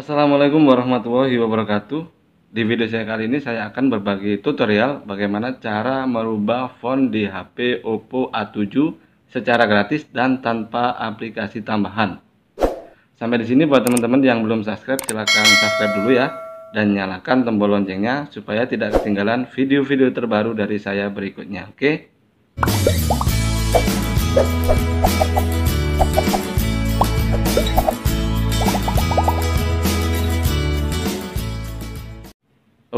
Assalamualaikum warahmatullahi wabarakatuh Di video saya kali ini saya akan berbagi tutorial bagaimana cara merubah font di HP Oppo A7 secara gratis dan tanpa aplikasi tambahan Sampai di sini buat teman-teman yang belum subscribe silahkan subscribe dulu ya dan nyalakan tombol loncengnya supaya tidak ketinggalan video-video terbaru dari saya berikutnya oke okay?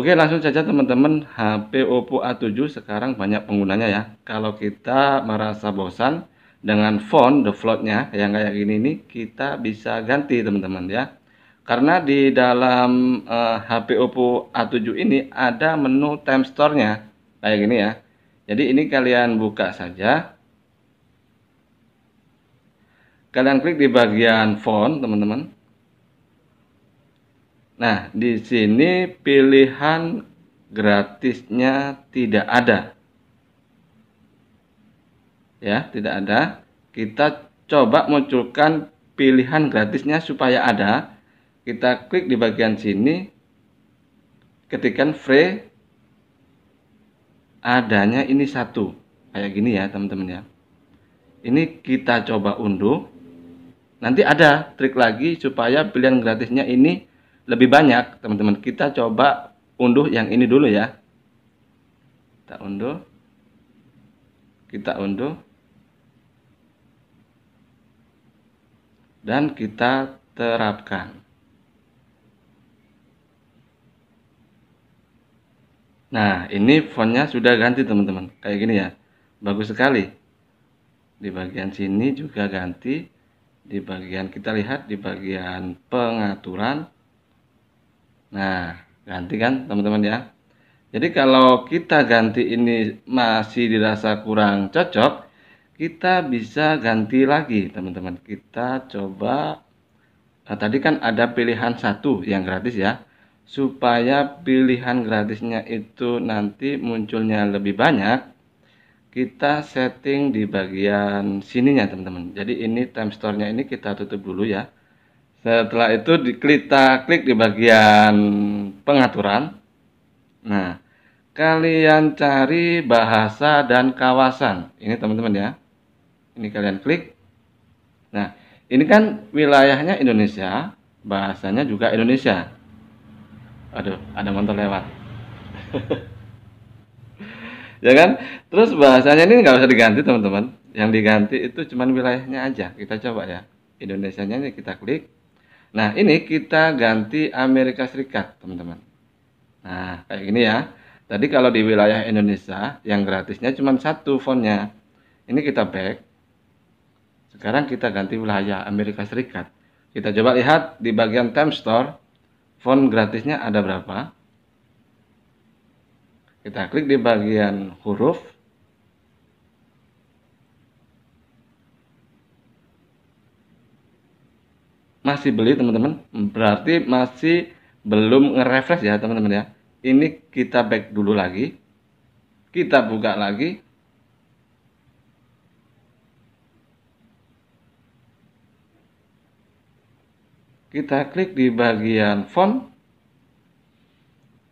Oke langsung saja teman-teman HP Oppo A7 sekarang banyak penggunanya ya Kalau kita merasa bosan dengan font the floatnya yang kayak gini nih kita bisa ganti teman-teman ya Karena di dalam uh, eh, HP Oppo A7 ini ada menu time store nya kayak gini ya Jadi ini kalian buka saja Kalian klik di bagian font teman-teman Nah, di sini pilihan gratisnya tidak ada. Ya, tidak ada. Kita coba munculkan pilihan gratisnya supaya ada. Kita klik di bagian sini, ketikan free, adanya ini satu. Kayak gini ya, teman-teman ya. Ini kita coba unduh. Nanti ada trik lagi supaya pilihan gratisnya ini lebih banyak teman-teman kita coba unduh yang ini dulu ya kita unduh kita unduh dan kita terapkan nah ini fontnya sudah ganti teman-teman kayak gini ya bagus sekali di bagian sini juga ganti di bagian kita lihat di bagian pengaturan Nah, ganti kan teman-teman ya. Jadi kalau kita ganti ini masih dirasa kurang cocok, kita bisa ganti lagi teman-teman. Kita coba nah, tadi kan ada pilihan satu yang gratis ya. Supaya pilihan gratisnya itu nanti munculnya lebih banyak, kita setting di bagian sininya teman-teman. Jadi ini time store-nya ini kita tutup dulu ya setelah itu kita klik di bagian pengaturan. Nah, kalian cari bahasa dan kawasan. Ini teman-teman ya. Ini kalian klik. Nah, ini kan wilayahnya Indonesia, bahasanya juga Indonesia. Aduh, ada motor lewat. ya kan? Terus bahasanya ini nggak usah diganti teman-teman. Yang diganti itu cuman wilayahnya aja. Kita coba ya. Indonesia-nya kita klik. Nah, ini kita ganti Amerika Serikat, teman-teman. Nah, kayak gini ya. Tadi kalau di wilayah Indonesia, yang gratisnya cuma satu fontnya. Ini kita back. Sekarang kita ganti wilayah Amerika Serikat. Kita coba lihat di bagian Time Store, font gratisnya ada berapa. Kita klik di bagian huruf. masih beli teman-teman berarti masih belum nge-refresh ya teman-teman ya ini kita back dulu lagi kita buka lagi kita klik di bagian font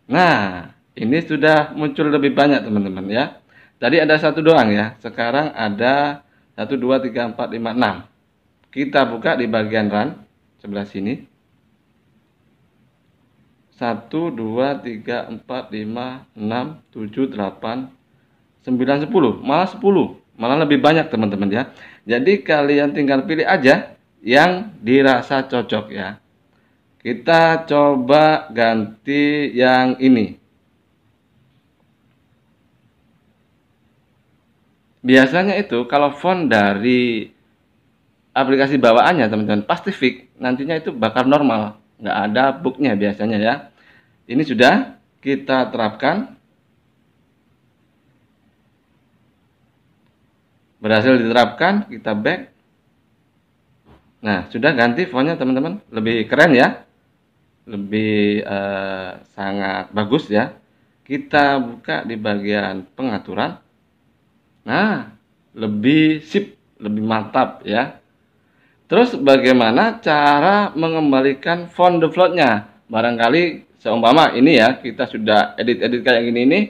nah ini sudah muncul lebih banyak teman-teman ya tadi ada satu doang ya sekarang ada 1 2 3 4 5 6 kita buka di bagian run sebelah sini 1 2 3 4 5 6 7 8 9 10 malah 10 malah lebih banyak teman-teman ya jadi kalian tinggal pilih aja yang dirasa cocok ya kita coba ganti yang ini biasanya itu kalau font dari aplikasi bawaannya teman-teman pasti fix nantinya itu bakal normal nggak ada bugnya biasanya ya ini sudah kita terapkan berhasil diterapkan kita back nah sudah ganti fontnya teman-teman lebih keren ya lebih eh, sangat bagus ya kita buka di bagian pengaturan nah lebih sip lebih mantap ya Terus bagaimana cara mengembalikan font defaultnya? Barangkali seumpama ini ya kita sudah edit-edit kayak gini ini,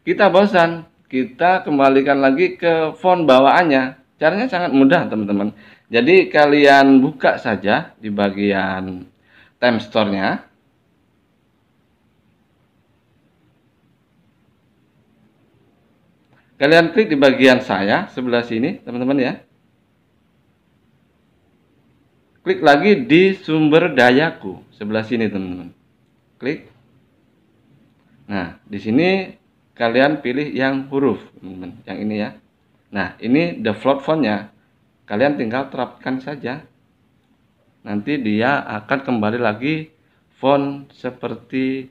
kita bosan, kita kembalikan lagi ke font bawaannya. Caranya sangat mudah teman-teman. Jadi kalian buka saja di bagian time store-nya. Kalian klik di bagian saya sebelah sini teman-teman ya. Klik lagi di sumber dayaku sebelah sini teman-teman. Klik. Nah, di sini kalian pilih yang huruf, teman-teman, yang ini ya. Nah, ini the font fontnya. Kalian tinggal terapkan saja. Nanti dia akan kembali lagi font seperti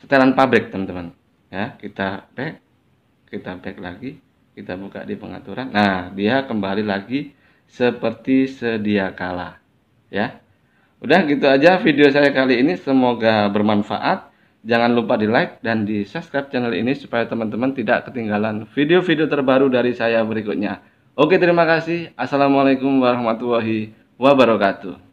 setelan pabrik, teman-teman. Ya, kita back, kita back lagi, kita buka di pengaturan. Nah, dia kembali lagi seperti sedia kala ya udah gitu aja video saya kali ini semoga bermanfaat jangan lupa di like dan di subscribe channel ini supaya teman-teman tidak ketinggalan video-video terbaru dari saya berikutnya oke terima kasih assalamualaikum warahmatullahi wabarakatuh